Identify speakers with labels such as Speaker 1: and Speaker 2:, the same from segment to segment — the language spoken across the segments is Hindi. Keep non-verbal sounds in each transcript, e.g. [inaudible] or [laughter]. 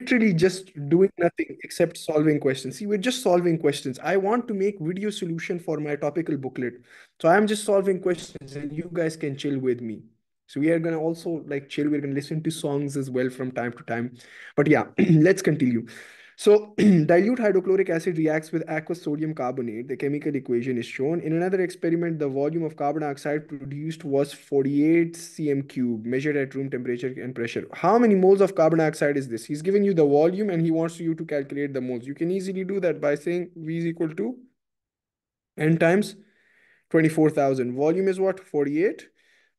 Speaker 1: literally just doing nothing except solving questions. See, we're just solving questions. I want to make video solution for my topical booklet. So I'm just solving questions and you guys can chill with me. So we are going to also like chill. We're going to listen to songs as well from time to time. But yeah, [clears throat] let's continue. So [clears throat] dilute hydrochloric acid reacts with aqueous sodium carbonate. The chemical equation is shown. In another experiment, the volume of carbon dioxide produced was 48 cm cube measured at room temperature and pressure. How many moles of carbon dioxide is this? He's given you the volume and he wants you to calculate the moles. You can easily do that by saying V is equal to N times 24,000. Volume is what? 48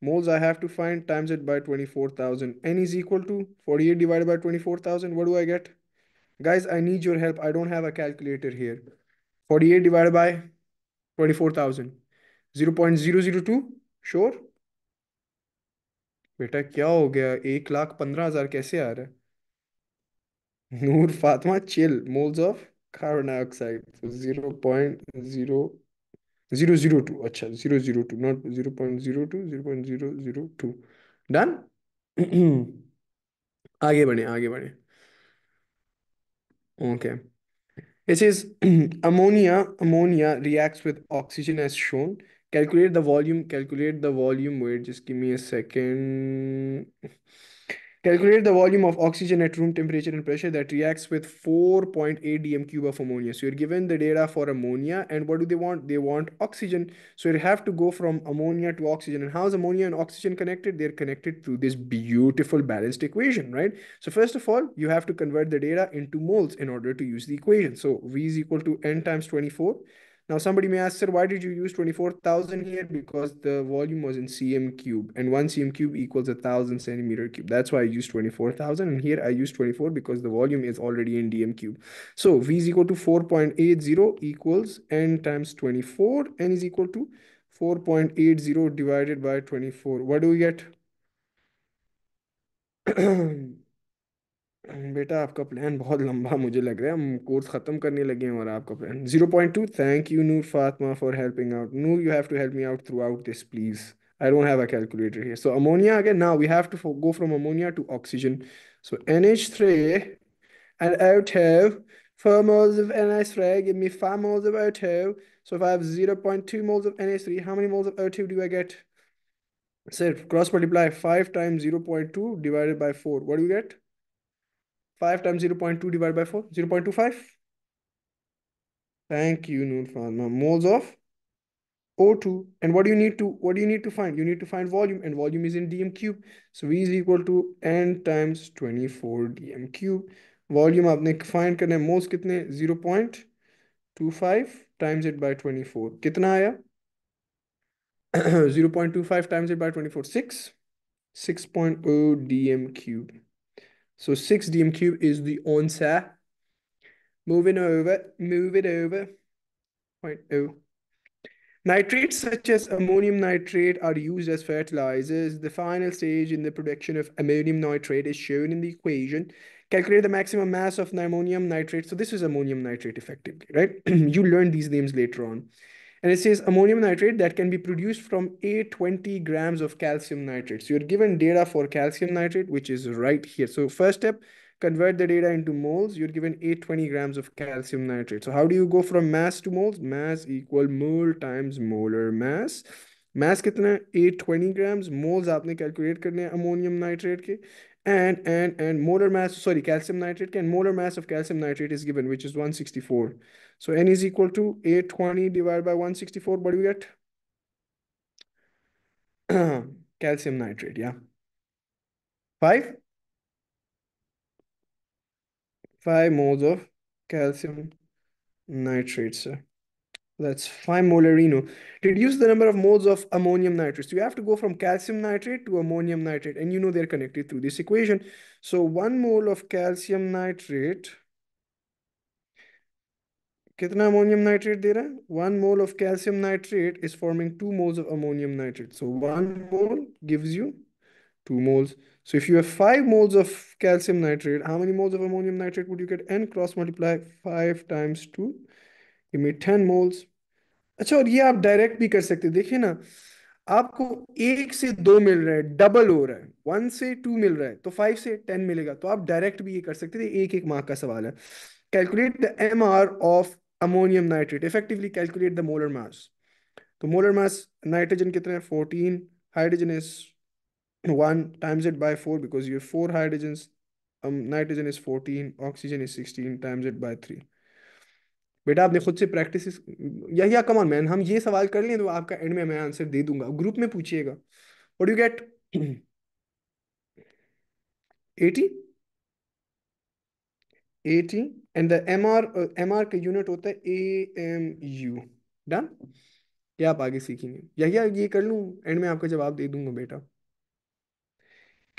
Speaker 1: moles I have to find times it by 24,000. N is equal to 48 divided by 24,000. What do I get? Guys, I need your help. I don't have a calculator here. 48 divided by 24,000. 0.002? Sure? बेटा क्या हो गया एक लाख पंद्रह हजार कैसे आ रहा है Noor Fatima chill moles of carbon dioxide zero point zero zero zero two अच्छा zero zero two not zero point zero two zero point zero zero two done आगे बढ़े आगे बढ़े Okay. It says [clears throat] ammonia, ammonia reacts with oxygen as shown. Calculate the volume, calculate the volume. Wait, just give me a second. Calculate the volume of oxygen at room temperature and pressure that reacts with 4.8 dm cube of ammonia. So you're given the data for ammonia and what do they want? They want oxygen. So you have to go from ammonia to oxygen. And how is ammonia and oxygen connected? They're connected through this beautiful balanced equation, right? So first of all, you have to convert the data into moles in order to use the equation. So V is equal to N times 24 now somebody may ask, sir, why did you use 24,000 here? Because the volume was in cm cube and one cm cube equals a thousand centimeter cube. That's why I used 24,000 and here I use 24 because the volume is already in dm cube. So V is equal to 4.80 equals n times 24. n is equal to 4.80 divided by 24. What do we get? [clears throat] बेटा आपका प्लान बहुत लंबा मुझे लग रहा है हम कोर्स ख़त्म करने लगे हैं और आपका plan zero point two thank you Noor Fatma for helping out Noor you have to help me out throughout this please I don't have a calculator here. So ammonia again, now we have to for, go from ammonia to oxygen. So NH3 and O2, 4 moles of NH3, give me 5 moles of O2. So if I have 0 0.2 moles of NH3, how many moles of O2 do I get? So cross multiply 5 times 0 0.2 divided by 4. What do you get? 5 times 0 0.2 divided by 4, 0 0.25. Thank you, Noor Moles of O2. And what do you need to what do you need to find? You need to find volume, and volume is in dm cube. So V is equal to n times 24 dm cube. Volume आपने find करना moles? मोल्स कितने 0.25 times it by 24. कितना आया [clears throat] 0.25 times it by 24 6 6.0 dm cube. So 6 dm cubed is the answer. Moving over, move it over. Point O. Nitrates such as ammonium nitrate are used as fertilizers. The final stage in the production of ammonium nitrate is shown in the equation. Calculate the maximum mass of ammonium nitrate. So this is ammonium nitrate effectively, right? [clears throat] you learn these names later on. And it says ammonium nitrate that can be produced from A20 grams of calcium nitrate. So you're given data for calcium nitrate, which is right here. So first step, convert the data into moles. You're given A20 grams of calcium nitrate. So how do you go from mass to moles? Mass equal mole times molar mass. Mass कितना 820 grams. Moles आपने calculate करने हैं अमोनियम नाइट्रेट के and and and molar mass sorry calcium nitrate and molar mass of calcium nitrate is given which is 164 so n is equal to 820 divided by 164 what do we get [clears throat] calcium nitrate yeah 5 5 moles of calcium nitrate sir that's 5 molarino. To reduce the number of moles of ammonium nitrate, so you have to go from calcium nitrate to ammonium nitrate, and you know they're connected through this equation. So 1 mole of calcium nitrate, kitna ammonium nitrate there? 1 mole of calcium nitrate is forming 2 moles of ammonium nitrate. So 1 mole gives you 2 moles. So if you have 5 moles of calcium nitrate, how many moles of ammonium nitrate would you get? N cross multiply 5 times 2 कि मिथेन मोल्स अच्छा और ये आप डायरेक्ट भी कर सकते देखिए ना आपको एक से दो मिल रहा है डबल हो रहा है वन से टू मिल रहा है तो फाइव से टेन मिलेगा तो आप डायरेक्ट भी ये कर सकते थे एक एक मार्क का सवाल है calculate the M R of ammonium nitrate effectively calculate the molar mass तो मोलर मास नाइट्रोजन कितना है fourteen hydrogen is one times it by four because you four hydrogen nitrogen is fourteen oxygen is sixteen times it by three बेटा आपने खुद से प्रैक्टिस यही या कमान मैन हम ये सवाल कर लें तो आपका एंड में मैं आंसर दे दूंगा ग्रुप में पूछिएगा what you get eighty eighty and the M R M R का यूनिट होता है ए एम यू डन ये आप आगे सीखेंगे यही ये कर लूँ एंड में आपका जवाब दे दूंगा बेटा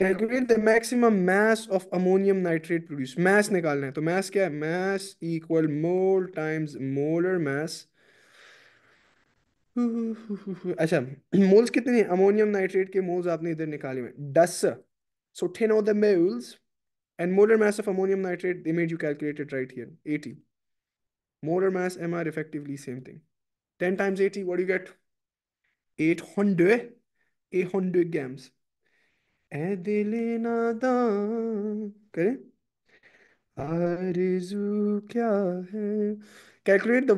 Speaker 1: calculate the maximum mass of ammonium nitrate produce mass निकालना है तो मास क्या है mass equal mole times molar mass अच्छा मोल्स कितने अमोनियम नाइट्रेट के मोल्स आपने इधर निकाले हैं दस so ten of the moles and molar mass of ammonium nitrate they made you calculated right here 80 molar mass mr effectively same thing 10 times 80 what do you get 800 800 grams Calculate the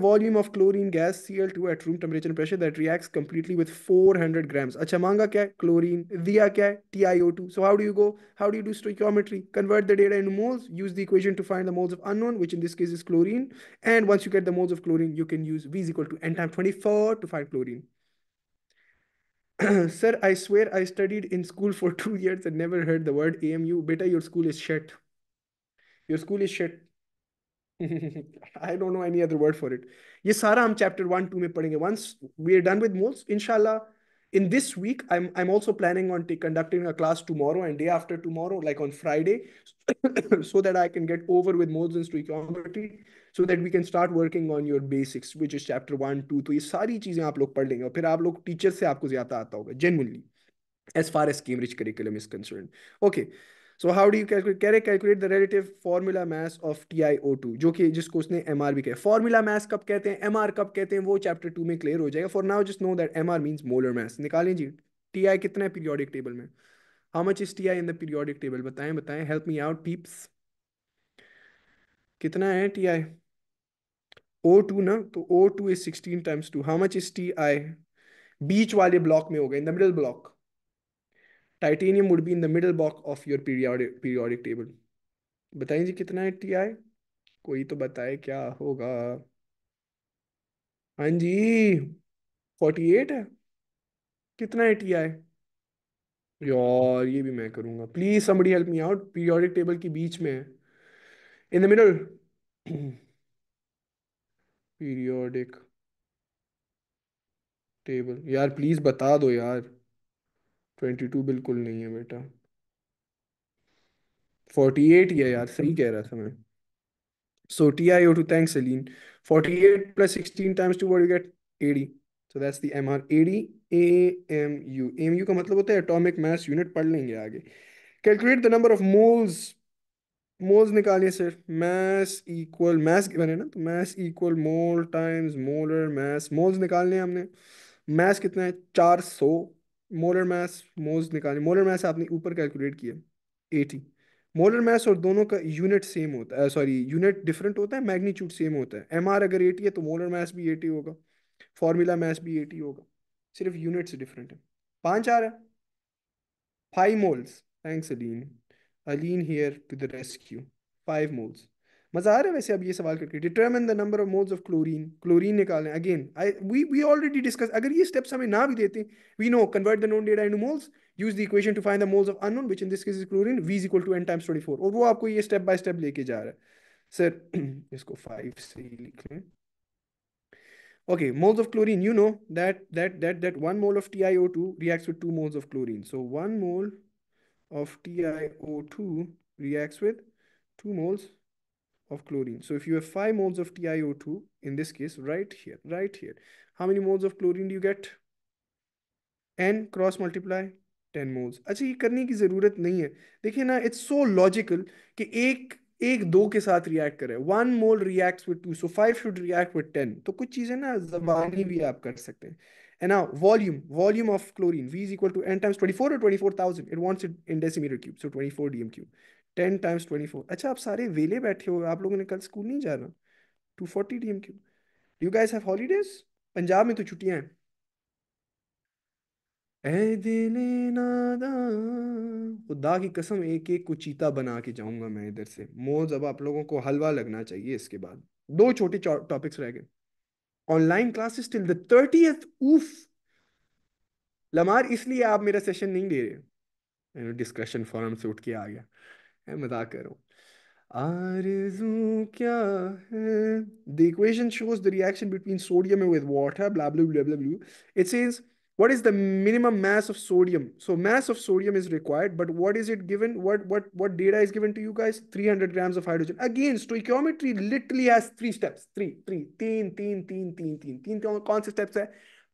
Speaker 1: volume of chlorine gas Cl2 at room temperature and pressure that reacts completely with 400 grams. अच्छा मांगा क्या Chlorine. दिया क्या TiO2. So how do you go? How do you do stoichiometry? Convert the data into moles. Use the equation to find the moles of unknown, which in this case is chlorine. And once you get the moles of chlorine, you can use V is equal to n times 24 to find chlorine. [clears throat] Sir, I swear I studied in school for [laughs] two years and never heard the word AMU. Beta, your school is shit. Your school is shit. [laughs] I don't know any other word for it. ये सारा हम chapter one two में पढ़ेंगे. Once we are done with moles, inshallah, in this week I'm I'm also planning on conducting a class tomorrow and day after tomorrow, like on Friday, [coughs] so that I can get over with moles and stoichiometry so that we can start working on your basics which is chapter one two तो ये सारी चीज़ें आप लोग पढ़ लेंगे और फिर आप लोग टीचर से आपको ज़्यादा आता होगा genuinely as Cambridge curriculum is concern okay so how do how calculate you calculate the relative formula the of T I O two जो कि जिसको उसने एम आर भी कहा फॉर्मूला मैस कब कहते हैं एम आर कब कहते हैं वो चैप्टर टू में क्लियर हो जाएगा for now just know that M R means molar mass निकालें जी टी आई कितना है पीरियोडिक टेबल में how much is T I in the periodic table बताएं बताएं हेल्प मी आउट पीप्स कितना है टी आई ओ टू ना तो O two is sixteen times two how much is T I बीच वाले ब्लॉक में हो गए in the middle block titanium would be in the middle block of your periodic periodic table बताइए जी कितना है टी आई कोई तो बताए क्या होगा हाँ जी फोर्टी एट है कितना है टी आई यार ये भी मैं करूंगा please somebody help me out periodic table के बीच में है in the middle periodic table यार प्लीज़ बता दो यार ट्वेंटी टू बिल्कुल नहीं है बेटा फोर्टी एट ही है यार सही कह रहा था मैं so T I O two thank Saleen forty eight plus sixteen times two word you get eighty so that's the M R eighty A M U M U का मतलब होता है एटॉमिक मास यूनिट पढ़ लेंगे आगे calculate the number of moles moles निकालिए सिर्फ मैस इक्वल मैस बने ना तो mass equal mole times molar mass moles निकालने हैं हमने मैस कितना है चार सौ मोलर मैस मोल्स निकालने मोलर मैस आपने ऊपर कैलकुलेट किया एटी मोलर मैस और दोनों का यूनिट सेम होता है सॉरी यूनिट डिफरेंट होता है मैग्नीट्यूड सेम होता है एम अगर एटी है तो मोलर मैस भी एटी होगा फॉर्मूला मैस भी एटी होगा सिर्फ यूनिट से डिफरेंट है पाँच आ रहा है five moles thanks Deen lean here to the rescue. Five moles. Mazahar hai ab ye sawal karke. Determine the number of moles of chlorine. Chlorine nikale. Again, I, we, we already discussed. Agar ye steps hame na bhi dete, we know, convert the known data into moles. Use the equation to find the moles of unknown, which in this case is chlorine. V is equal to n times 24. Aur wo aapko ye step by step leke ja raha hai. Sir, isko [clears throat] 5 se likhe. Okay, moles of chlorine. You know that, that, that, that one mole of TiO2 reacts with two moles of chlorine. So one mole of TiO2 reacts with 2 moles of chlorine. So if you have 5 moles of TiO2, in this case, right here, right here, how many moles of chlorine do you get? N cross multiply 10 moles. अच्छा ये करने की ज़रूरत नहीं है देखिए ना इट्स सो लॉजिकल कि एक एक दो के साथ रिएक्ट करे one mole reacts with two so five should react with ten तो कुछ चीज़ें ना जबानी भी आप कर सकते हैं And now volume, volume of chlorine, V is equal to N times 24 or 24,000. It wants it in decimeter cube, so 24 dm cube. 10 times 24. Achha, aap sare vele baithe ho, aap लोगों ने कल स्कूल नहीं जाना 240 dm cube. Do you guys have holidays? Punjab mein to छुट्टियां हैं ए दिल नादा खुदा की कसम एक एक को चीता बना के जाऊंगा मैं इधर से मोज अब आप लोगों को हलवा लगना चाहिए इसके बाद दो छोटे टॉपिक्स रह गए online classes till the thirtieth लमार इसलिए आप मेरा सेशन नहीं ले रहे डिस्कशन फॉरम से उठ के आ गया मैं मजाक कर रहा आरज़ू क्या है the equation shows the reaction between sodium with water blah blue blue blue what is the minimum mass of sodium? So mass of sodium is required, but what is it given? What what what data is given to you guys? 300 grams of hydrogen. Again, stoichiometry literally has three steps. Three, three, teen, teen, teen, teen, teen. Teen कौन से steps है?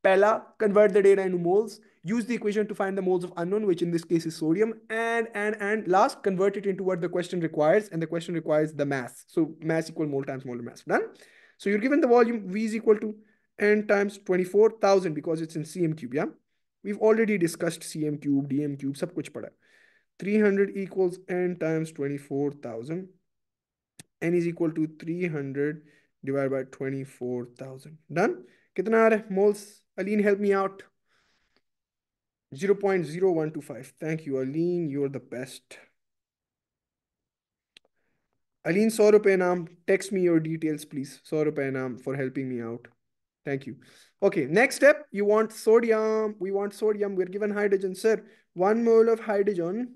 Speaker 1: Pehla, convert the data into moles. Use the equation to find the moles of unknown, which in this case is sodium. And and and last, convert it into what the question requires. And the question requires the mass. So mass equal mole times molar mass. Done. So you're given the volume. V is equal to n times 24,000 because it's in CM cube, yeah? We've already discussed CM cube, DM cube, sab kuch pada. 300 equals n times 24,000. n is equal to 300 divided by 24,000. Done? Kitna aa raha moles? Aline, help me out. 0 0.0125. Thank you, Aline. You're the best. Aline, 100 rupees naam. Text me your details, please. 100 rupees naam for helping me out. Thank you. Okay, next step, you want sodium. We want sodium. We're given hydrogen, sir. One mole of hydrogen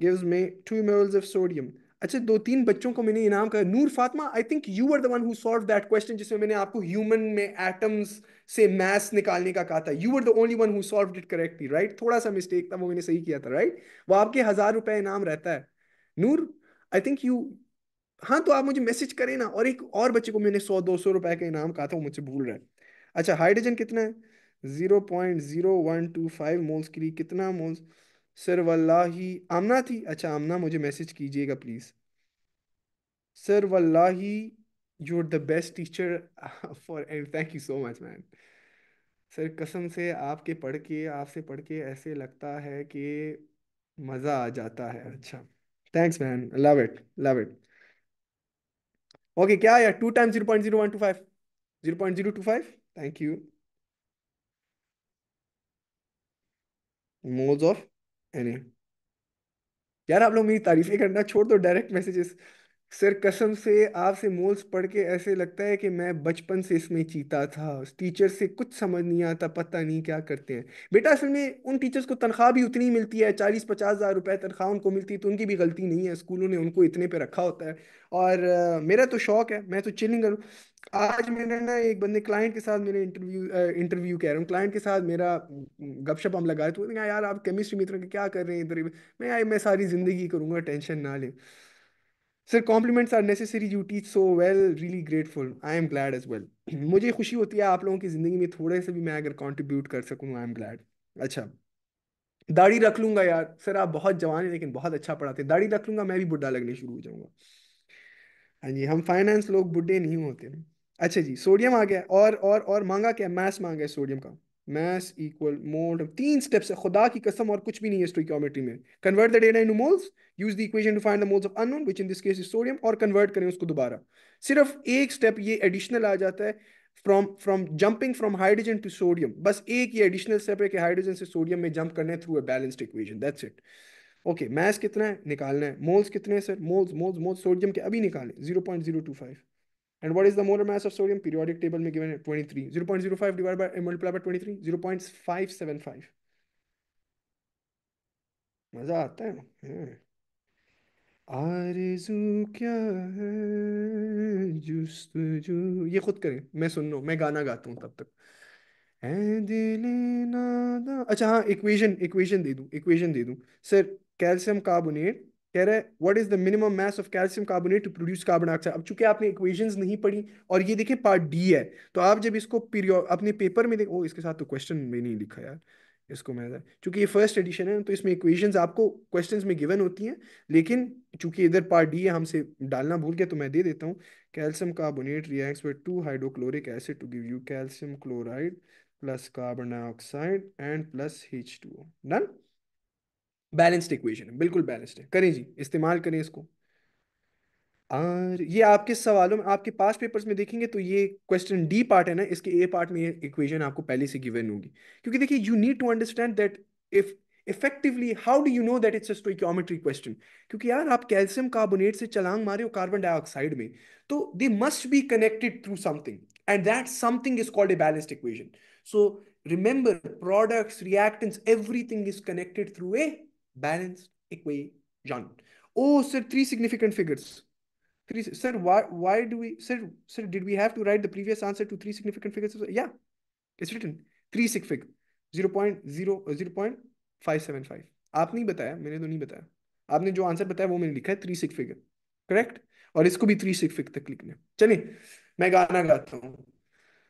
Speaker 1: gives me two moles of sodium. अच्छा दो तीन बच्चों को मैंने इनाम कहा Noor Fatima I think you are the one who solve that question जिसमें मैंने आपको ह्यूमन में एटम्स से मास निकालने का कहा था you are the only one who solve it correctly right थोड़ा सा मिस्टेक था वो मैंने सही किया था राइट right? वो आपके हजार रुपए इनाम रहता है नूर आई थिंक यू हाँ तो आप मुझे मैसेज करें ना और एक और बच्चे को मैंने सौ दो सौ रुपए का इनाम कहा था वो मुझसे भूल रहा है अच्छा हाइड्रोजन कितना है zero point zero one two five moles के लिए कितना मोल्स सर वल्लाही आमना थी अच्छा आमना मुझे मैसेज कीजिएगा प्लीज़ सर वल्लाही you are the best teacher for and thank you so much man sir कसम से आपके पढ़ के आपसे पढ़ के ऐसे लगता है कि मज़ा आ जाता है अच्छा thanks man love it love it okay क्या आया two time zero point zero one two five zero point zero two five thank you moles of any यार आप लोग मेरी तारीफें करना छोड़ दो डायरेक्ट मैसेजेस सर कसम से आपसे मोल्स पढ़ के ऐसे लगता है कि मैं बचपन से इसमें चीता था उस टीचर से कुछ समझ नहीं आता पता नहीं क्या करते हैं बेटा असल में उन टीचर्स को तनख्वाह भी उतनी मिलती है चालीस पचास हज़ार रुपये तनख्वाह उनको मिलती है तो उनकी भी गलती नहीं है स्कूलों ने उनको इतने पे रखा होता है और मेरा तो शौक है मैं तो चिलिंग करूँ आज मैंने ना एक बंदे क्लाइंट के साथ मेरे इंटरव्यू इंटरव्यू कह रहा हूँ क्लाइंट के साथ मेरा गपशप हम लगाए तो यार आप केमिस्ट्री मित्र क्या कर रहे हैं इधर मैं यार मैं सारी ज़िंदगी करूँगा टेंशन ना लें sir compliments are necessary you teach so well really grateful I am glad as well मुझे खुशी होती है आप लोगों की ज़िंदगी में थोड़े से भी मैं अगर कॉन्ट्रीब्यूट कर सकूँ आई एम ग्लैड अच्छा दाढ़ी रख लूंगा यार सर आप बहुत जवान हैं लेकिन बहुत अच्छा पढ़ाते हैं दाढ़ी रख लूंगा मैं भी बुढ़ा लगने शुरू हो जाऊंगा हाँ जी हम फाइनेंस लोग बुढ़े नहीं होते अच्छा जी सोडियम आ गया और और और मांगा क्या मैथ्स मांगा है सोडियम का mass इक्वल mole तीन स्टेप्स है खुदा की कसम और कुछ भी नहीं है स्टोइकियोमेट्री में convert the data in moles use the equation to find the moles of unknown which in this case is sodium और कन्वर्ट करें उसको दोबारा सिर्फ एक स्टेप ये एडिशनल आ जाता है from from jumping from hydrogen to sodium बस एक ये एडिशनल स्टेप है कि हाइड्रोजन से सोडियम में जंप करने through a balanced equation that's it okay mass कितना है निकालना है मोल्स कितने हैं sir moles moles moles sodium के अभी निकालें zero point zero two five And what is the molar mass of sodium? Periodic table में given है 23. 0.05 divided by multiplied by 23. 0.575. मजा आता है ना हाँ। आरज़ू क्या है जुस्तजू ये खुद करें मैं सुन रहा हूँ मैं गाना गाता हूँ तब तक अच्छा हाँ इक्वेशन इक्वेशन दे दूँ इक्वेशन दे दूँ सर कैल्शियम कार्बोनेट कह रहे हैं what is the minimum mass of calcium carbonate to produce carbon dioxide अब चूंकि आपने इक्वेशंस नहीं पढ़ी और ये देखिए पार्ट डी है तो आप जब इसको अपने पेपर में देखो इसके साथ तो क्वेश्चन में नहीं लिखा यार इसको मैं चूंकि ये फर्स्ट एडिशन है तो इसमें इक्वेशंस आपको क्वेश्चंस में गिवन होती हैं लेकिन चूंकि इधर पार्ट डी है हमसे डालना भूल गया तो मैं दे देता हूँ calcium carbonate reacts with two hydrochloric acid to give you calcium chloride plus carbon dioxide and plus H two done balanced equation है बिल्कुल बैलेंस्ड है करें जी इस्तेमाल करें इसको और ये आपके सवालों में आपके पास पेपर्स में देखेंगे तो ये क्वेश्चन डी पार्ट है ना इसके ए पार्ट में ये इक्वेशन आपको पहले से गिवन होगी क्योंकि देखिए you need to understand that if effectively how do you know that it's stoichiometry question क्योंकि यार आप कैल्शियम कार्बोनेट से चलांग मारे हो कार्बन डाइऑक्साइड में तो they must be connected through something and that something is called a balanced equation so remember products reactants everything is connected through a balanced equation. Oh, sir, three significant figures. Three, sir, why, why do we, sir, sir, did we have to write the previous answer to three significant figures? Yeah, it's written. Three sig fig, 0, 0, 0 0.575. आप नहीं बताया मैंने तो नहीं बताया आपने जो आंसर बताया वो मैंने लिखा है थ्री सिक फिगर करेक्ट और इसको भी थ्री सिक फिग तक लिखना चलिए मैं गाना गाता हूँ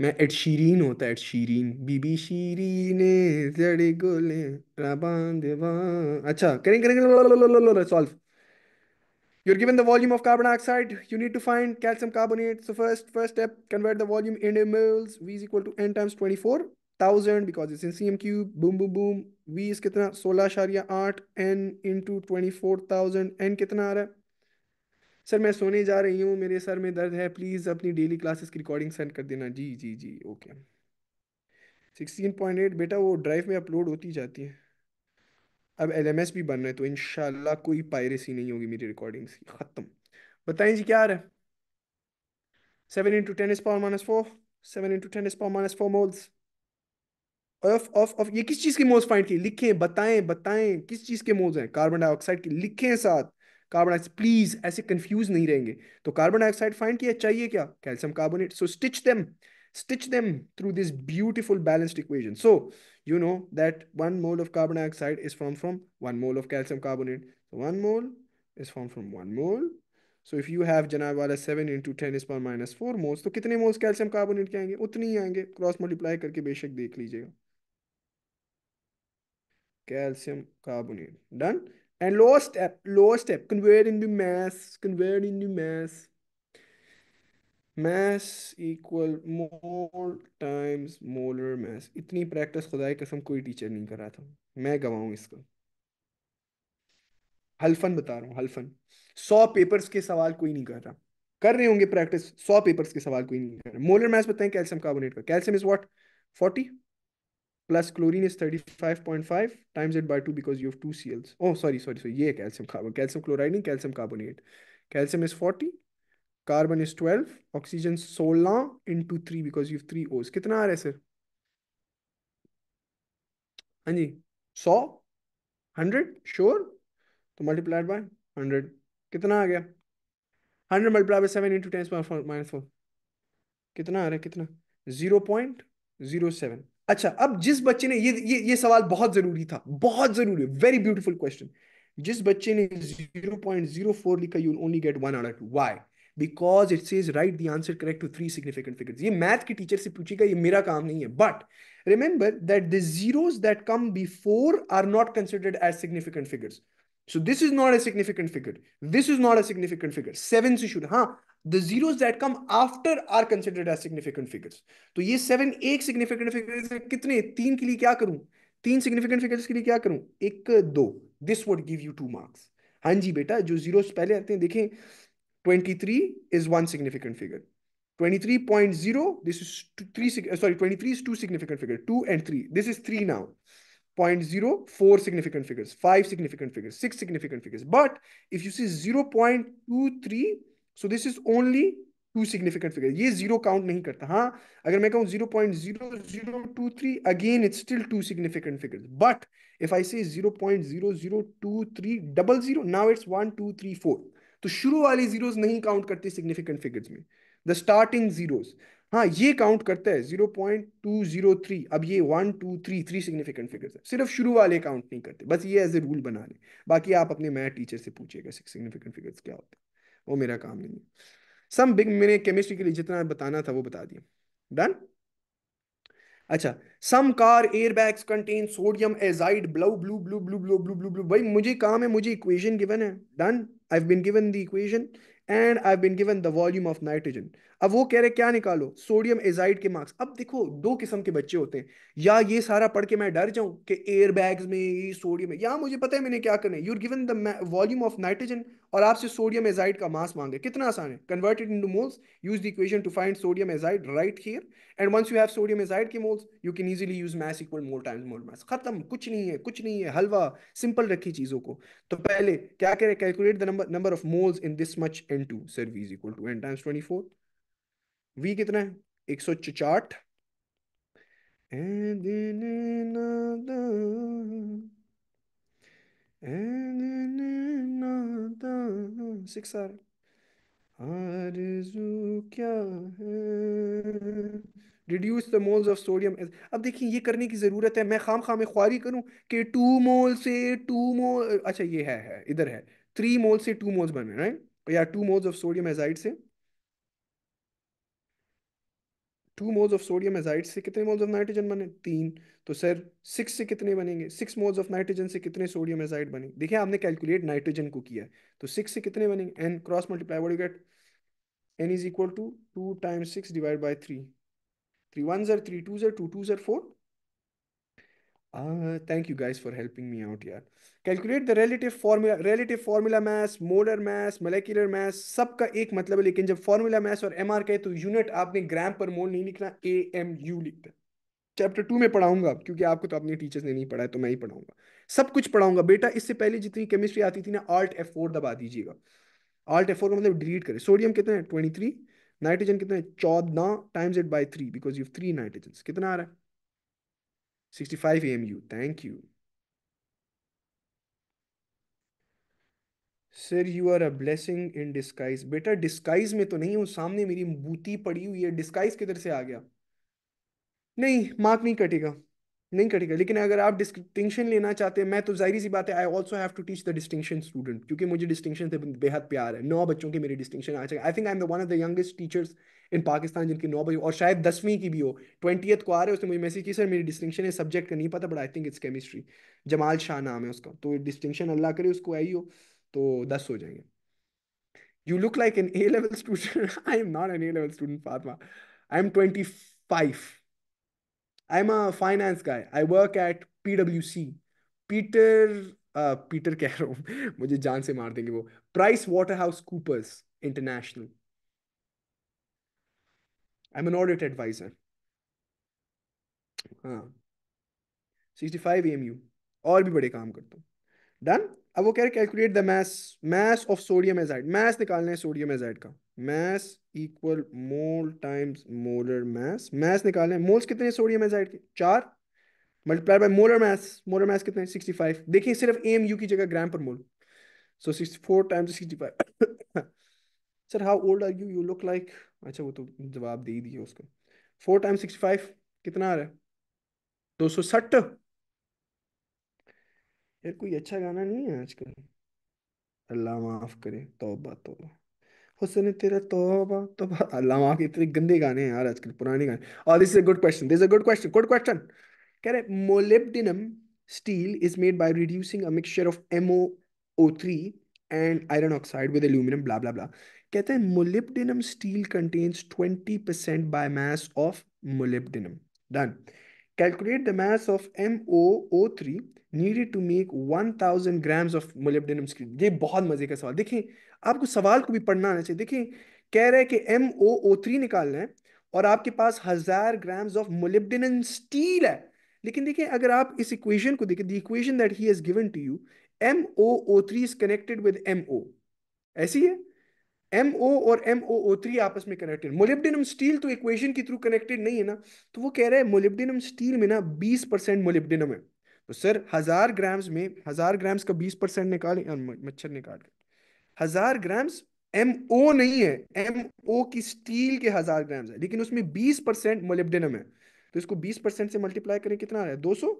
Speaker 1: मैं एड शीरीन होता एड शीरीन बीबी शीरीने जड़े गोले राबांदेवा अच्छा करेंगे करेंगे solve You're given the volume of carbon dioxide. You need to find calcium carbonate. So first, first step, convert the volume into moles. V is equal to n times 24,000 because it's in cm cube. Boom, boom, boom. V is कितना? 16.8 n into 24,000. N कितना आ रहा है? सर मैं सोने जा रही हूँ मेरे सर में दर्द है प्लीज़ अपनी डेली क्लासेस की रिकॉर्डिंग सेंड कर देना जी जी जी ओके सिक्सटीन पॉइंट एट बेटा वो ड्राइव में अपलोड होती जाती है अब एल एम एस भी बन रहे तो इन कोई पायरेसी नहीं होगी मेरी रिकॉर्डिंग की ख़त्म बताएं जी क्या है seven into ten is power minus four seven into ten is power minus four moles of of of ये किस चीज़ के मोल्स फाइंड किए लिखें बताएं बताएं किस चीज़ के मोल्स हैं कार्बन डाइऑक्साइड के लिखें साथ कार्बन डाइऑक्साइड प्लीज ऐसे कंफ्यूज नहीं रहेंगे तो कार्बन डाइऑक्साइड फाइंड किया चाहिए क्या calcium carbonate so stitch them stitch them through this beautiful balanced equation so you know that one mole of carbon dioxide is form from one mole of calcium carbonate so one mole is formed from one mole so if you have जनाब वाला सेवन इंटू टेन इज पर माइनस फोर मोल्स तो कितने मोल्स कैल्शियम कार्बोनेट के आएंगे उतने ही आएंगे क्रॉस मल्टीप्लाई करके बेशक देख लीजिएगा calcium carbonate done And lower step, lower step, convert into mass, convert into mass. Mass equal mole times molar mass. इतनी प्रैक्टिस खुदाई कसम कोई टीचर नहीं कर रहा था मैं गवाऊँ इसका हल्फन बता रहा हूँ हल्फन सौ पेपर्स के सवाल कोई नहीं कर रहा कर रहे होंगे प्रैक्टिस सौ पेपर्स के सवाल कोई नहीं कर रहा मोलर मैथ बताएं कैल्शियम कार्बोनेट का calcium is what forty plus chlorine is thirty five point five times it by two because you have two C Ls oh sorry sorry sorry ये कैल्शियम कार्बन कैल्शियम क्लोराइड नहीं calcium carbonate calcium is forty carbon is twelve oxygen सोलह into three because you three O's कितना आ रहा है सर हाँ जी सौ हंड्रेड श्योर तो मल्टीप्लाइड बाय हंड्रेड कितना आ गया hundred multiply by seven into ten minus four कितना आ रहा है कितना जीरो पॉइंट जीरो सेवन अच्छा अब जिस बच्चे ने ये ये ये सवाल बहुत जरूरी था बहुत जरूरी वेरी ब्यूटीफुल क्वेश्चन जिस बच्चे ने 0.04 लिखा you only get one out why because it says write the answer correct to three significant figures ये मैथ की टीचर से पूछेगा ये मेरा काम नहीं है but remember that the zeros that come before are not considered as significant figures so this is not a significant figure this is not a significant figure. Seven se हाँ the zeros that come after are considered as significant figures. तो ये सेवन एक significant figures है कितने तीन के लिए क्या करूं तीन significant figures के लिए क्या करूं एक दो this would give you two marks हाँ जी बेटा जो zeros पहले आते हैं देखें 23 is one significant figure 23.0 this is three sorry 23 is two significant figure two and three this is three now 0.0 four significant figures five significant figures six significant figures but if you see 0.23 so this is only two significant figure ये जीरो काउंट नहीं करता हाँ अगर मैं कहूँ zero point zero zero two three again it's still two significant figures but if I say zero point zero zero two three double zero now it's one two three four तो शुरू वाले जीरो नहीं काउंट करते सिग्निफिकेंट फिगर्स में द स्टार्टिंग जीरोज हाँ ये काउंट करता है zero point to zero three अब ये one two three three significant figures है सिर्फ शुरू वाले काउंट नहीं करते बस ये एज ए रूल बना ले बाकी आप अपने मैथ टीचर से पूछिएगा सिग्निफिकेंट फिगर्स क्या होते हैं वो मेरा काम नहीं है सम बिग मैंने केमिस्ट्री के लिए जितना बताना था वो बता दिया डन अच्छा some car air airbags contain sodium azide blue blue blue blue blue blue blue blue भाई मुझे काम है मुझे इक्वेशन गिवन है done I have been given the equation and I have been given the volume of nitrogen अब वो कह रहे क्या निकालो सोडियम एजाइड के मार्क्स अब देखो दो किस्म के बच्चे होते हैं या ये सारा पढ़ के मैं डर जाऊं कि एयर बैग्स में ये सोडियम या मुझे पता है मैंने क्या करना है you're given the volume of nitrogen और आपसे सोडियम एजाइड का मास मांगे कितना आसान है converted in moles use the equation to find sodium azide right here and once you have sodium azide के moles you can easily use mass equal mole times mole mass खत्म कुछ नहीं है कुछ नहीं है हलवा सिंपल रखी चीजों को तो पहले क्या कह रहे calculate the number number of moles in this much N two sir equal to N times twenty four V कितना है एक सौ चाट सिक्स आर आरज़ू क्या है reduce the moles of sodium अब देखिए ये करने की ज़रूरत है मैं खाम खाम ख्वारी करूं कि टू मोल से टू मोल अच्छा ये है है इधर है थ्री मोल से टू मोल्स बन रहे हैं या two moles of sodium azide से two moles of sodium azide से कितने मोल्स ऑफ नाइट्रोजन बने तीन तो सर सिक्स से कितने बनेंगे सिक्स मोल्स ऑफ नाइट्रोजन से कितने सोडियम एजाइड बने देखिए आपने कैलकुलेट नाइट्रोजन को किया तो सिक्स से कितने बनेंगे N cross multiply what you get N is equal to two time six divide by three three one जर थ्री टू जर टू टू जर four thank uh, you you for helping me me यार calculate the relative formula relative formula mass molar mass molecular mass सबका एक मतलब है लेकिन जब फॉर्मूला मैस और एम आर का तो यूनिट आपने ग्राम पर मोल नहीं लिखना ए एम यू लिखना चैप्टर टू में पढ़ाऊंगा क्योंकि आपको तो अपने टीचर्स ने नहीं पढ़ा है तो मैं ही पढ़ाऊंगा सब कुछ पढ़ाऊंगा बेटा इससे पहले जितनी केमिस्ट्री आती थी ना आल्ट एफ फोर दबा दीजिएगा आल्ट एफ फोर मतलब डिलीट करें सोडियम कितना है ट्वेंटी थ्री नाइट्रोजन कितना है चौदह times it by three because you three nitrogen कितना आ रहा है 65 AMU. Thank you. Sir you are a blessing in disguise बेटा डिस्काइज में तो नहीं हूँ सामने मेरी बूती पड़ी हुई है डिस्काइज किधर से आ गया नहीं मार्क नहीं कटेगा नहीं कटेगा लेकिन अगर आप डिस्टिंक्शन लेना चाहते हैं मैं तो जाहिर सी बात है I also have to teach the distinction student क्योंकि मुझे डिस्टिंक्शन से बेहद प्यार है नौ बच्चों के मेरे डिस्टिंक्शन आ चाहिए I think I am one of the youngest teachers in Pakistan जिनकी नौ बजे और शायद दसवीं की भी हो ट्वेंटी को आ रहे उसने मुझे मैसेज की सर मेरी डिस्टिंक्शन है सब्जेक्ट का नहीं पता but I think it's chemistry Jamal Shah नाम है उसका तो डिस्टिंक्शन अल्लाह करे उसको आई हो तो दस हो जाएंगे you look like an A level student I am not an A level student Fatima I am twenty five I'm a finance guy. I work at PwC. Peter uh, Peter कह रहा हूँ [laughs] मुझे जान से मार देंगे वो Price Waterhouse Coopers international I am an audit adviser हाँ सिक्सटी फाइव एम यू और भी बड़े काम करता हूँ डन अब वो कह रहे calculate the mass mass of sodium azide mass निकालना है सोडियम एजाइड का mass equal mole times molar mass mass निकाले मोल्स कितने सोडियम एजाइड के चार multiply by molar mass molar mass कितने 65 देखिए सिर्फ एम यू की जगह ग्राम पर mole so 64 times 65 sir how old are you you look like अच्छा वो तो जवाब दे ही दिए उसको 4 टाइम्स 65 कितना आ रहा है 260 यार कोई अच्छा गाना नहीं है आजकल अल्लाह माफ़ करे तोबा तोबा हुसने तेरा तोबा तोबा अल्लाह माफ इतने गंदे गाने हैं यार आजकल पुराने गाने और this is a good question this is a good question good question कह रहे molybdenum steel is made by reducing a mixture of MOO3 and iron oxide with aluminium blah blah blah कहते हैं molybdenum steel contains 20% biomass of molybdenum done Calculate the mass of MOO3 needed to make 1000 grams of molybdenum screen. ये बहुत मजे का सवाल देखें आपको सवाल को भी पढ़ना आना चाहिए देखें कह रहे हैं कि MOO3 निकालना है और आपके पास हजार ग्राम्स ऑफ मोलिब्डेनम स्टील है लेकिन देखें अगर आप इस इक्वेशन को देखें the equation that he has given to you MOO3 is connected with MO ऐसी है MO और MOO3 आपस में कनेक्टेड मोलिब्डिनम स्टील तो इक्वेशन के थ्रू कनेक्टेड नहीं है ना तो वो कह रहा है मोलिब्डिनम स्टील में ना 20 परसेंट मोलिब्डिनम है तो सर हजार ग्राम्स में हजार ग्राम्स का 20 परसेंट निकाले मच्छर निकाल हजार ग्राम्स MO नहीं है MO की स्टील के हजार ग्राम्स है लेकिन उसमें 20 परसेंट मोलिब्डिनम है तो इसको 20 परसेंट से मल्टीप्लाई करें कितना आ रहा है दो so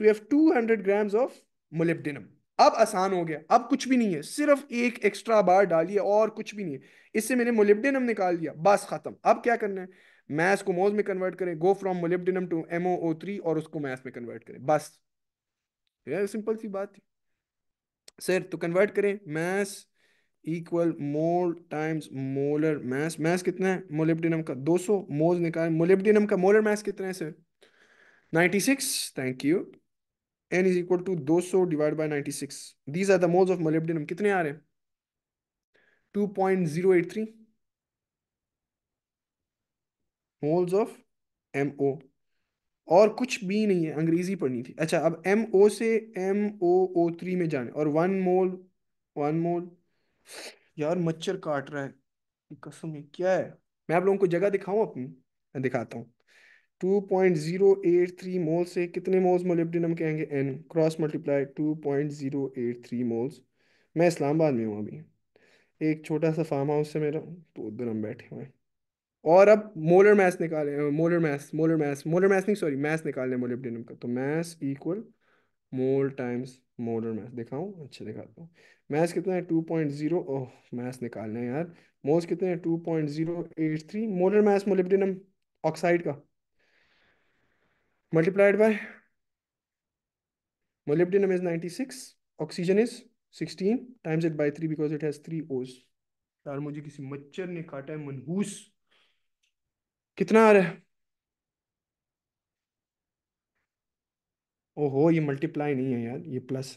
Speaker 1: you have 200 grams of molybdenum अब आसान हो गया अब कुछ भी नहीं है सिर्फ एक एक्स्ट्रा बार डालिए और कुछ भी नहीं है इससे मैंने मोलिब्डेनम निकाल दिया बस खत्म अब क्या करना है मैस को मोज में कन्वर्ट करें go from molybdenum to M O three और उसको मैस में कन्वर्ट करें बस यार सिंपल सी बात थी सर तो कन्वर्ट करें mass equal mole times molar mass mass कितना है मोलिब्डेनम का 200 मोज निकालें मोलिब्डेनम का मोलर मैस कितना है sir 96 thank you N is equal to दो सौ divide by ninety six these are the moles of molybdenum कितने आ रहे हैं two point zero eight three moles of M O और कुछ भी नहीं है अंग्रेजी पढ़नी थी अच्छा अब एम ओ से एम ओ ओ थ्री में जाने और वन मोल वन मोल यार मच्छर काट रहा है कसम है क्या है मैं आप लोगों को जगह दिखाऊं अपनी दिखाता हूँ 2.083 मोल से कितने मोल्स मोलिब्डिनम कहेंगे एन क्रॉस मल्टीप्लाई 2.083 मोल्स मैं इस्लामाबाद में हूँ अभी एक छोटा सा फार्म हाउस है मेरा तो उधर हम बैठे हुए हैं और अब मोलर मैस निकाले molar mass molar mass molar mass नहीं सॉरी मैस निकालने मोलिब्डेनम का तो mass equal mole times molar mass दिखाऊँ अच्छा दिखाता हूँ मैस कितना है two point zero oh mass निकालना है यार मोल्स कितने हैं two point zero eight three molar mass molybdenum oxide का multiplied by molybdenum is 96 oxygen is 16 times it by 3 because it has 3 O's यार मुझे किसी मच्छर ने काटा है मनहूस कितना आ रहा है ओहो ये मल्टीप्लाई नहीं है यार ये प्लस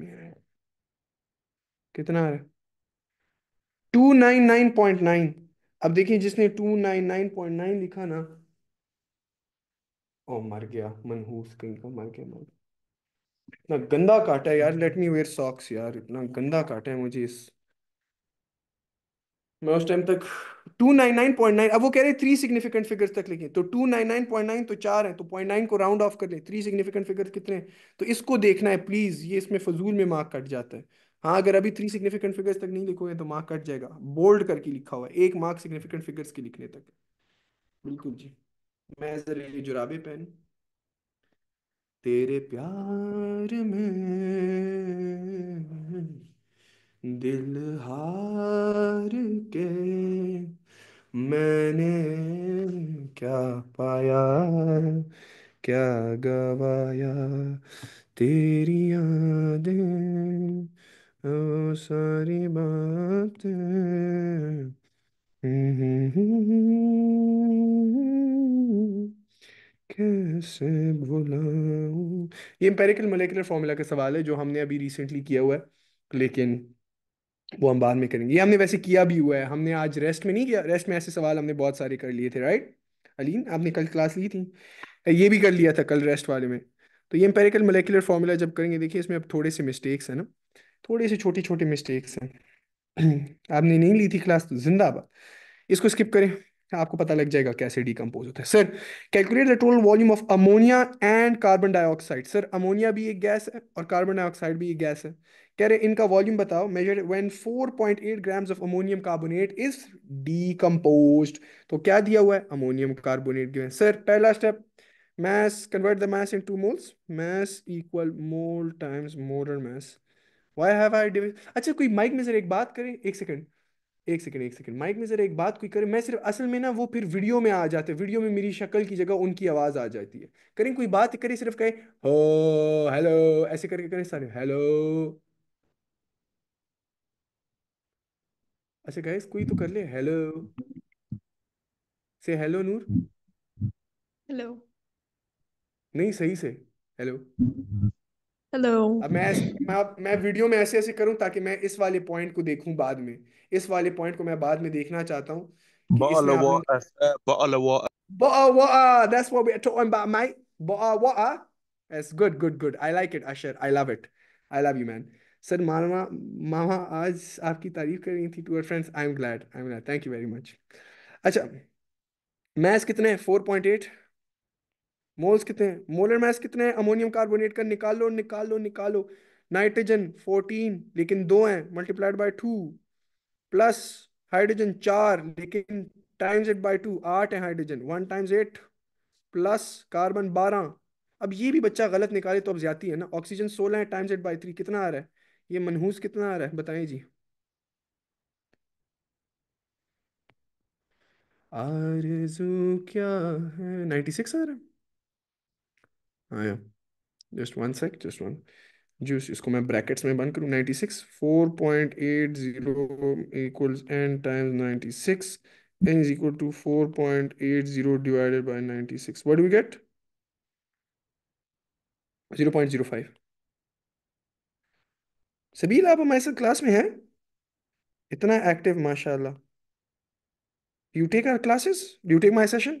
Speaker 1: है कितना आ रहा है two nine nine point nine अब देखिए जिसने two nine nine point nine लिखा ना ओ मर गया मनहूस कहीं का मर गया मर गया इतना गंदा काटा है यार लेट मी वेयर सॉक्स यार इतना गंदा काटा है मुझे इस मैं उस टाइम तक two nine nine point nine अब वो कह रहे थ्री सिग्निफिकेंट फिगर्स तक लिखे तो two nine nine point nine तो चार हैं तो पॉइंट नाइन को राउंड ऑफ कर ले थ्री सिग्निफिकेंट फिगर्स कितने हैं तो इसको देखना है प्लीज़ ये इसमें फजूल में मार्क कट जाता है हाँ अगर अभी थ्री सिग्निफिकेंट फिगर्स तक नहीं लिखोगे तो मार्क कट जाएगा बोल्ड करके लिखा हुआ है एक मार्क सिग्निफिकेंट फिगर्स के लिखने तक बिल्कुल जी मैं जरीली जुराबे पहन तेरे प्यार में दिल हार के मैंने क्या पाया क्या गवाया तेरी याद ओ सारी बात हम्म, हम्म, हम्म, हम्म, हम्म। कैसे बुलाऊं ये एम्पेरिकल मोलिकुलर फॉर्मूला का सवाल है जो हमने अभी रिसेंटली किया हुआ है लेकिन वो हम बाद में करेंगे ये हमने वैसे किया भी हुआ है हमने आज रेस्ट में नहीं किया रेस्ट में ऐसे सवाल हमने बहुत सारे कर लिए थे राइट अलीन आपने कल क्लास ली थी ये भी कर लिया था कल रेस्ट वाले में तो ये एम्पेरिकल मोलिकुलर फार्मूला जब करेंगे देखिए इसमें अब थोड़े से मिस्टेक्स हैं ना थोड़े से छोटे छोटे मिस्टेक्स हैं [clears throat] आपने नहीं ली थी क्लास तो जिंदाबाद इसको स्किप करें आपको पता लग जाएगा कैसे डीकम्पोज होता है sir calculate the total volume of ammonia and carbon dioxide sir ammonia भी एक गैस है और कार्बन डाइऑक्साइड भी एक गैस है कह रहे इनका वॉल्यूम बताओ measure when 4.8 grams of ammonium carbonate is decompose तो क्या दिया हुआ है अमोनियम कार्बोनेट गिवन सर पहला step mass convert the mass into moles mass equal mole times mass mass वाई i div अच्छा कोई माइक में सर एक बात करें एक सेकेंड एक सेकंड एक सेकंड माइक में जरा एक बात कोई करें मैं सिर्फ असल में ना वो फिर वीडियो में आ जाते वीडियो में मेरी शक्ल की जगह उनकी आवाज़ आ जाती है करें कोई बात करें सिर्फ कहे हो हेलो ऐसे करके करें सारे हेलो अच्छा गैस कोई तो कर ले हेलो से हेलो नूर हेलो नहीं सही से हेलो हेलो अब मैं मैं मैं वीडियो में ऐसे ऐसे करूं ताकि मैं इस वाले पॉइंट को देखूं बाद में इस वाले पॉइंट को मैं बाद में देखना चाहता हूँ सर मामा मामा आज आपकी तारीफ कर रही थी टूअर friends I am glad I am glad thank you very much अच्छा मैस कितने हैं फोर पॉइंट एट मोल्स कितने हैं मोलर मैस कितने हैं अमोनियम कार्बोनेट का निकालो निकालो निकालो नाइट्रोजन फोर्टीन लेकिन दो हैं multiplied by two plus hydrogen चार लेकिन टाइम्स एट बाई टू आठ है hydrogen one times eight plus carbon बारह अब ये भी बच्चा गलत निकाले तो अब ज्यादा है ना ऑक्सीजन सोलह है टाइम्स एट बाई थ्री कितना आ रहा है ये मनहूस कितना आ रहा है बताएं जी आरजू क्या है नाइन्टी सिक्स आ रहा है just one sec just one जो इसको मैं ब्रैकेट्स में बंद करूँ ninety six four point eight zero equals n times ninety six n is equal to four point eight zero divided by ninety six what we get zero point zero five Sabeel आप हमारे साथ क्लास में हैं इतना एक्टिव माशाल्लाह you take our classes you take my session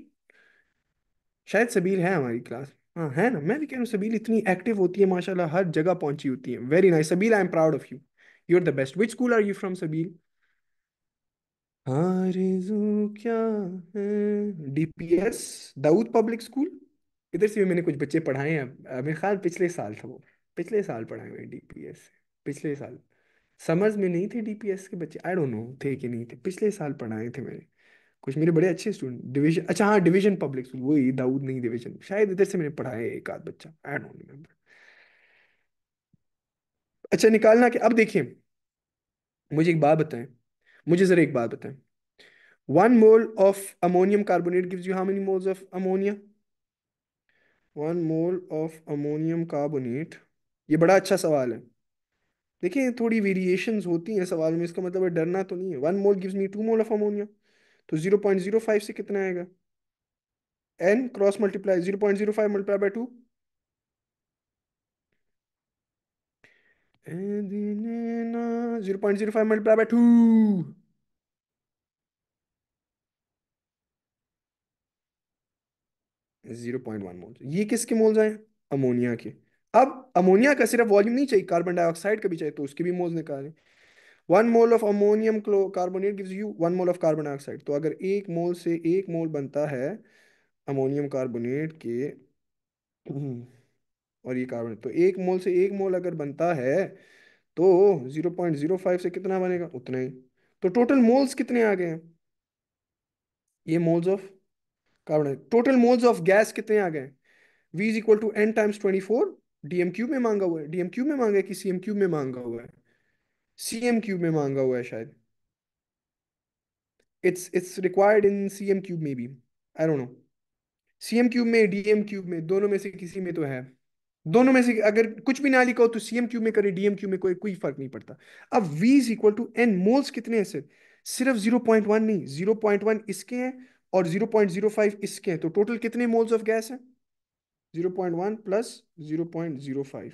Speaker 1: शायद सबील है हमारी क्लास में हाँ है ना मैं भी कह रहा हूँ सबील इतनी एक्टिव होती है माशाल्लाह हर जगह पहुंची होती है very nice Sabeel I am proud of you you are the best which school are you from Sabeel Arzoo क्या है डीपीएस दाऊद पब्लिक स्कूल इधर से भी मैंने कुछ बच्चे पढ़ाए हैं मेरे ख्याल पिछले साल था वो पिछले साल पढ़ाए हुए डीपीएस से पिछले साल समझ में नहीं थे डीपीएस के बच्चे आई डोंट नो थे कि नहीं थे पिछले साल पढ़ाए थे मैंने कुछ मेरे बड़े अच्छे स्टूडेंट डिवीजन अच्छा हाँ डिवीजन पब्लिक स्कूल वही दाऊद नहीं डिवीजन शायद इधर से मैंने पढ़ाया एक आध बच्चा आई डोंट रिमेम्बर अच्छा निकालना कि अब देखिए मुझे एक बात बताएं मुझे जरा एक बात बताएं one mole of ammonium carbonate gives you how many moles of ammonia one mole of ammonium carbonate ये बड़ा अच्छा सवाल है देखिए थोड़ी वेरिएशंस होती हैं सवाल में इसका मतलब है डरना तो नहीं है one mole gives me two mole of ammonia तो जीरो पॉइंट जीरो फाइव से कितना आएगा n cross multiply zero point zero five multiply by two zero point zero five multiply by two zero point one mole ये किसके मोल जाए अमोनिया के अब अमोनिया का सिर्फ वॉल्यूम नहीं चाहिए कार्बन डाइऑक्साइड का भी चाहिए तो उसके भी मोल निकाले one mole of ammonium carbonate gives you one mole of carbon dioxide तो अगर एक मोल से एक मोल बनता है अमोनियम कार्बोनेट के [clears throat] और ये कार्बोनेट तो एक मोल से एक मोल अगर बनता है तो जीरो पॉइंट जीरो फाइव से कितना बनेगा उतना ही तो टोटल मोल्स कितने आ गए हैं ये moles of carbon total moles of gas कितने आ गए V is equal to N times twenty four dm cube में मांगा हुआ है डीएम क्यूब में मांगा है कि सीएम क्यूब में मांगा हुआ है सीएम क्यूब में मांगा हुआ है शायद it's it's required in cm cube में भी I don't know cm cube में डीएम क्यूब में दोनों में से किसी में तो है दोनों में से अगर कुछ भी ना लिखा हो तो सीएम क्यूब में करे डीएम क्यूब में कोई कोई फर्क नहीं पड़ता अब V is equal to n moles कितने हैं सर सिर्फ जीरो पॉइंट वन नहीं जीरो पॉइंट वन इसके हैं और जीरो पॉइंट जीरो फाइव इसके हैं तो टोटल कितने मोल्स ऑफ गैस है zero point one plus zero point zero five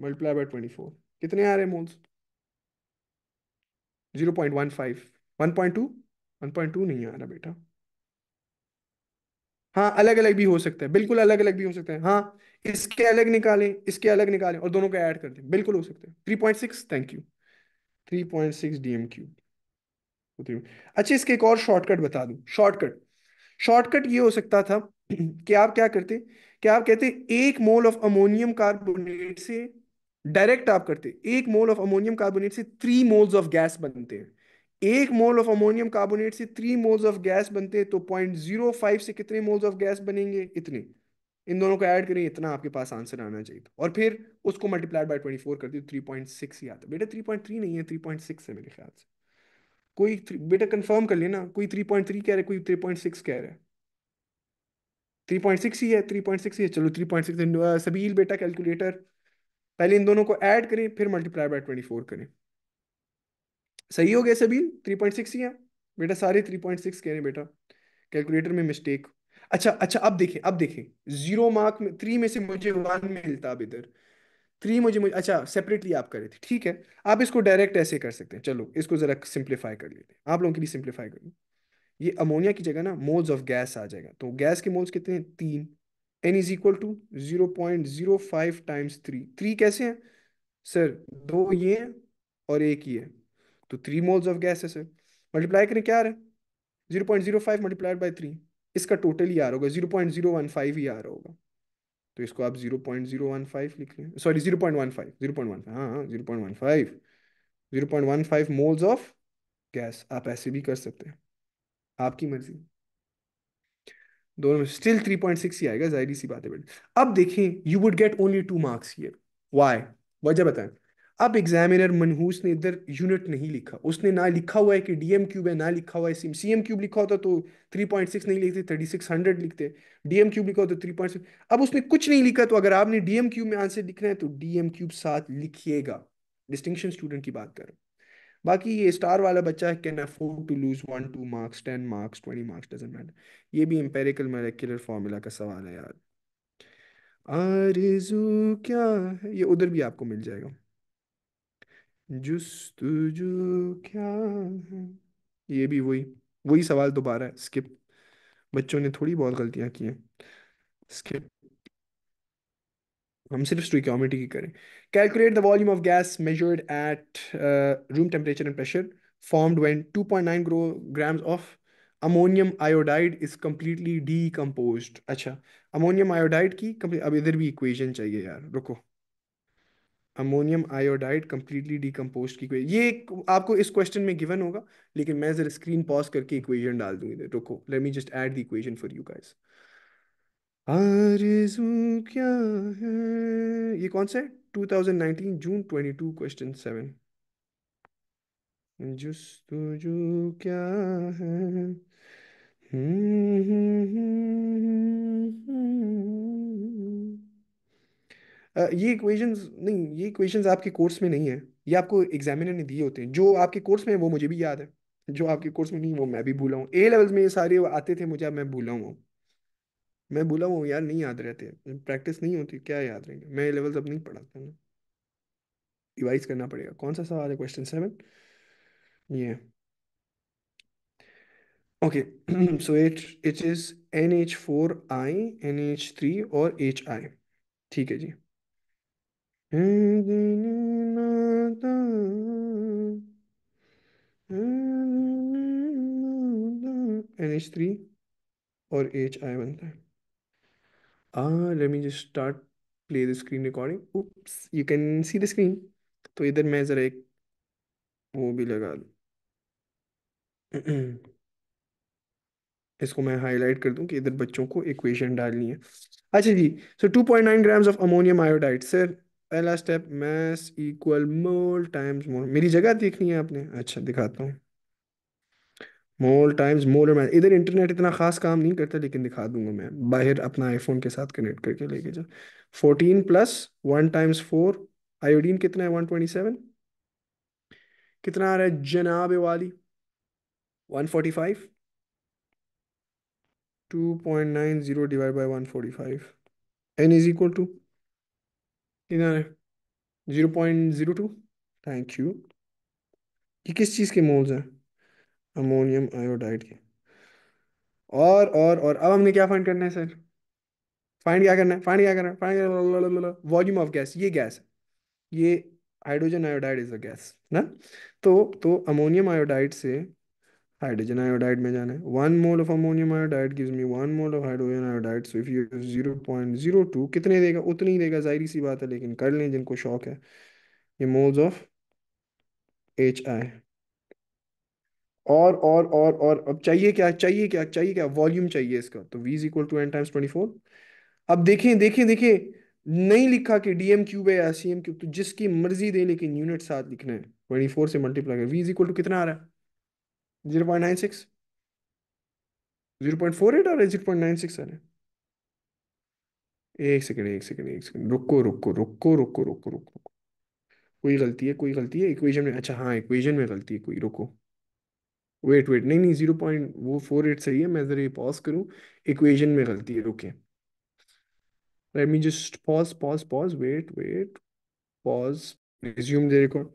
Speaker 1: multiply by twenty four कितने आ रहे हैं moles zero point one five one point two one point two नहीं आ रहा बेटा हाँ अलग अलग भी हो सकता है बिल्कुल अलग अलग भी हो सकता है हाँ इसके अलग निकालें इसके अलग निकालें और दोनों को ऐड कर दें बिल्कुल हो सकता है three point six thank you three point six d m cube अच्छा इसके एक और शॉर्टकट बता दू शॉर्टकट शॉर्टकट ये हो सकता था कि आप क्या करते कि आप कहते एक मोल ऑफ अमोनियम कार्बोनेट से डायरेक्ट आप करते एक मोल ऑफ अमोनियम कार्बोनेट से थ्री मोल्स ऑफ गैस बनते हैं एक मोल ऑफ अमोनियम कार्बोनेट से थ्री मोल्स ऑफ गैस बनते हैं तो पॉइंट जीरो फाइव से कितने मोल्स ऑफ गैस बनेंगे इतने इन दोनों को ऐड करें इतना आपके पास आंसर आना चाहिए और फिर उसको मल्टीप्लाइड बाई ट्वेंटी फोर कर दी थ्री पॉइंट सिक्स ही आता बेटा थ्री पॉइंट थ्री नहीं है थ्री पॉइंट सिक्स है मेरे ख्याल से कोई बेटा कंफर्म कर लेना कोई थ्री पॉइंट थ्री कह रहा है कोई थ्री पॉइंट सिक्स कह रहा है थ्री पॉइंट सिक्स ही है थ्री पॉइंट सिक्स ही है चलो थ्री पॉइंट सिक्स सबील बेटा कैलकुलेटर पहले इन दोनों को ऐड करें फिर मल्टीप्लाई बाय ट्वेंटी फोर करें सही हो गया सभी थ्री पॉइंट सिक्स ही है बेटा सारे थ्री पॉइंट सिक्स कह रहे हैं बेटा कैलकुलेटर में मिस्टेक अच्छा अच्छा अब देखें अब देखें जीरो मार्क में थ्री में से मुझे वन मिलता अब इधर थ्री मुझे मुझे अच्छा सेपरेटली आप कर रहे थे ठीक है आप इसको डायरेक्ट ऐसे कर सकते हैं चलो इसको ज़रा सिंप्लीफाई कर लेते हैं आप लोगों के लिए सिंप्लीफाई कर ये अमोनिया की जगह ना मोल्स ऑफ गैस आ जाएगा तो गैस के मोल्स कितने हैं तीन n is equal to zero point zero five times three three कैसे हैं सर दो ये हैं और एक ही तो है तो थ्री मोल्स ऑफ गैस है सर मल्टीप्लाई करें क्या आ रहा है zero point zero five multiplied by three इसका टोटल ही आ रहा होगा zero point zero one five ही आ रहा होगा तो इसको आप zero point zero one five लिख लें sorry zero point one five zero point one five हाँ हाँ zero point one five zero point one five moles of gas आप ऐसे भी कर सकते हैं आपकी मर्जी दोनों में स्टिल सिक्स ही आएगा जाहिर सी बात है अब देखें you would get only two marks ये वाई वजह बताएं अब एग्जामिनर मनहूस ने इधर यूनिट नहीं लिखा उसने ना लिखा हुआ है कि डीएम क्यूब है ना लिखा हुआ है सिम सी क्यूब लिखा होता तो 3.6 नहीं लिखते 3600 लिखते डीएम क्यूब लिखा होता 3.6 तो अब उसने कुछ नहीं लिखा तो अगर आपने डीएम क्यूब में आंसर लिखना है तो डीएम क्यूब साथ लिखिएगा डिस्टिंक्शन स्टूडेंट की बात कर रहा बाकी ये स्टार वाला बच्चा can afford to lose one two marks ten marks twenty marks doesn't matter ये भी एम्पेरिकल मेरेक्यूलर फॉर्मूला का सवाल है यार आरजू क्या है ये उधर भी आपको मिल जाएगा जुस्तुजू क्या है ये भी वही वही सवाल दोबारा है स्किप बच्चों ने थोड़ी बहुत गलतियां की हैं स्किप हम सिर्फ स्टोइकियोमेट्री की करें calculate the volume of gas measured at room temperature and pressure formed nine 2.9 grams of ammonium iodide is completely decompose अच्छा अमोनियम आयोडाइड की अब इधर भी इक्वेशन चाहिए यार रुको अमोनियम आयोडाइड कम्प्लीटली डीकम्पोज की ये आपको इस क्वेश्चन में गिवन होगा लेकिन मैं जरा स्क्रीन पॉज करके इक्वेशन डाल दूँ इधर रुको let me just add the equation for you guys Arzoo क्या है ये कौन सा है 2019 जून 22 क्वेश्चन सेवन जस्तुजू क्या है ये इक्वेशंस नहीं ये इक्वेशंस आपके कोर्स में नहीं है ये आपको एग्जामिनर ने दिए होते हैं जो आपके कोर्स में है वो मुझे भी याद है जो आपके कोर्स में नहीं वो मैं भी भूला हूँ ए लेवल्स में ये सारे आते थे मुझे अब मैं भूला हूँ मैं बोला वो यार नहीं याद रहते प्रैक्टिस नहीं होती क्या याद रहेंगे मैं ये लेवल अब नहीं पढ़ाता ना रिवाइज करना पड़ेगा कौन सा सवाल है क्वेश्चन सेवन ये okay so at it is N H four I N H three और एच आई ठीक है जी एन एच थ्री और एच आई बनता है uh, let me just start play the screen recording oops you can see the screen तो इधर मैं जरा एक वो भी लगा दूँ [clears throat] इसको मैं हाईलाइट कर दूं कि इधर बच्चों को इक्वेशन डालनी है अच्छा जी so two point nine grams of ammonium iodide sir पहला step mass equal mole times mole मेरी जगह देखनी है आपने अच्छा दिखाता हूँ मोर टाइम्स मोर मैन इधर इंटरनेट इतना खास काम नहीं करता लेकिन दिखा दूंगा मैं बाहर अपना आईफोन के साथ कनेक्ट करके लेके जाओ fourteen plus one times four iodine कितना है वन ट्वेंटी सेवन कितना आ रहा है जनाब वाली one forty five two point nine zero divide by one forty five n is equal to कितना है zero point zero two thank you ये किस चीज़ के मोल्स हैं अमोनियम आयोडाइड की और और और अब हमने क्या फाइंड करना है सर फाइंड क्या करना है फाइंड क्या करना है फाइंड वॉल्यूम ऑफ गैस ये गैस है ये hydrogen iodide is a gas ना तो तो अमोनियम आयोडाइड से हाइड्रोजन आयोडाइड में जाना है one mole of ammonium iodide gives me one mole of hydrogen iodide so if you zero point zero two कितने देगा उतनी ही देगा जाहिर सी बात है लेकिन कर लें जिनको शौक है ये मोल्स ऑफ एच आई और और और और अब चाहिए क्या चाहिए क्या चाहिए क्या वॉल्यूम चाहिए इसका तो V is equal to N times twenty four अब देखें देखें देखें नहीं लिखा कि डीएम क्यूब है या सी एम क्यूब तो जिसकी मर्जी दे लेकिन यूनिट साथ लिखना है ट्वेंटी फोर से मल्टीप्लाई कर वी इज इक्वल टू कितना आ रहा है zero point nine six zero point four eight और जीरो पॉइंट नाइन सिक्स आ रहा है एक सेकेंड एक सेकेंड एक सेकेंड रुको रुको रुको रुको रुको रुको कोई गलती है कोई गलती है इक्वेशन में अच्छा हाँ इक्वेशन में गलती है कोई रुको वेट वेट नहीं नहीं जीरो पॉइंट वो फोर एट सही है मैं जरा ये पॉज करूँ इक्वेजन में गलती है रुके let me just pause pause pause wait wait pause resume दे रिकॉर्ड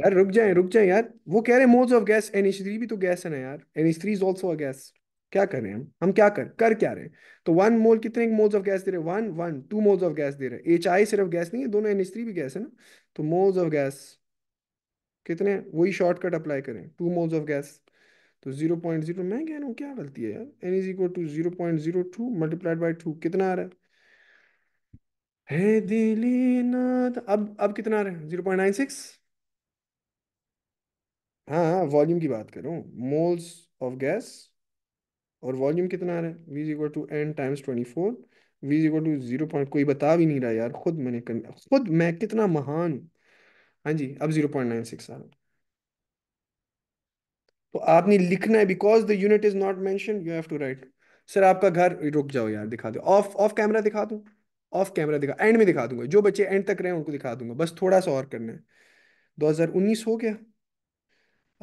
Speaker 1: यार रुक जाए रुक जाए यार वो कह रहे हैं moles of gas N H three भी तो गैस है ना यार N H three is also a gas क्या कर रहे हैं हम हम क्या कर कर क्या रहे हैं तो वन मोल कितने मोल्स ऑफ गैस दे रहे हैं one one two moles of gas दे रहे हैं एच आई सिर्फ गैस नहीं है दोनों एन एच थ्री भी गैस है ना तो मोल्स ऑफ गैस कितने वही शॉर्टकट अप्लाई करें टू मोल्स ऑफ गैस तो जीरो पॉइंट जीरो मैं कह रहा हूँ क्या गलती है यार n is equal to zero point zero two multiplied by two कितना आ रहा है हे दिली नाथ अब अब कितना आ रहा है जीरो पॉइंट नाइन सिक्स हाँ वॉल्यूम हाँ, की बात करूँ मोल्स ऑफ गैस और वॉल्यूम कितना आ रहा है V is equal to N times twenty four V is equal to zero point कोई बता भी नहीं रहा यार खुद मैंने कर... खुद मैं कितना महान हाँ जी अब जीरो पॉइंट नाइन सिक्स आ रहा है तो आपने लिखना है because the unit is not मैं you have to write sir आपका घर रुक जाओ यार दिखा दो ऑफ ऑफ कैमरा दिखा दूँ ऑफ कैमरा दिखा एंड में दिखा दूंगा जो बच्चे एंड तक रहे उनको दिखा दूंगा बस थोड़ा सा और करना है 2019 हो गया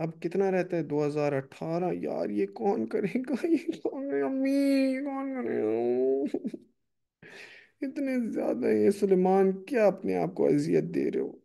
Speaker 1: अब कितना रहता है 2018 यार ये कौन करेगा [laughs] ये कौन अम्मी कौन करेगा [laughs] इतने ज़्यादा ये सुलेमान क्या अपने आप को अजियत दे रहे हो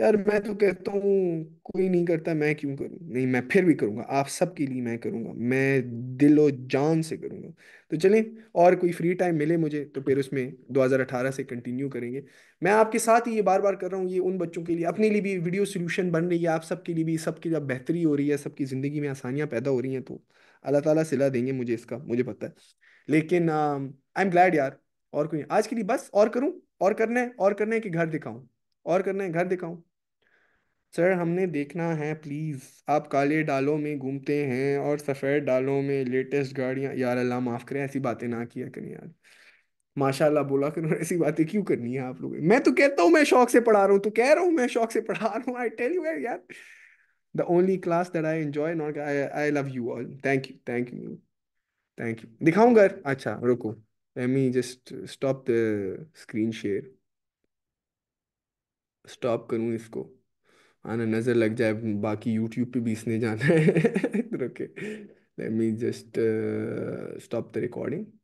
Speaker 1: यार मैं तो कहता हूँ कोई नहीं करता मैं क्यों करूँ नहीं मैं फिर भी करूँगा आप सबके लिए मैं करूँगा मैं दिलो जान से करूँगा तो चलें और कोई फ्री टाइम मिले मुझे तो फिर उसमें 2018 से कंटिन्यू करेंगे मैं आपके साथ ही ये बार बार कर रहा हूँ ये उन बच्चों के लिए अपने लिए भी वीडियो सोल्यूशन बन रही है आप सबके लिए भी सबके लिए बेहतरी हो रही है सबकी ज़िंदगी में आसानियाँ पैदा हो रही हैं तो अल्लाह ताला सिला देंगे मुझे इसका मुझे पता है लेकिन आई एम ग्लैड यार और कोई आज के लिए बस और करूँ और करना है और करना है कि घर दिखाऊँ और करना है घर दिखाऊँ सर हमने देखना है प्लीज़ आप काले डालों में घूमते हैं और सफ़ेद डालों में लेटेस्ट गाड़ियाँ यार अल्लाह माफ़ करे ऐसी बातें ना किया करें यार माशाल्लाह बोला करो ऐसी बातें क्यों करनी है आप लोग मैं तो कहता हूँ मैं शौक से पढ़ा रहा हूँ तो कह रहा हूँ मैं शौक से पढ़ा रहा हूँ आई टेल यू यार the only class that I enjoy not I love you all thank you thank you thank you दिखाऊंगा अच्छा रुको let me just stop the screen share stop करूँ इसको आना नज़र लग जाए बाकी यूट्यूब पे भी इसने जाना है [laughs] रुके let me just stop the recording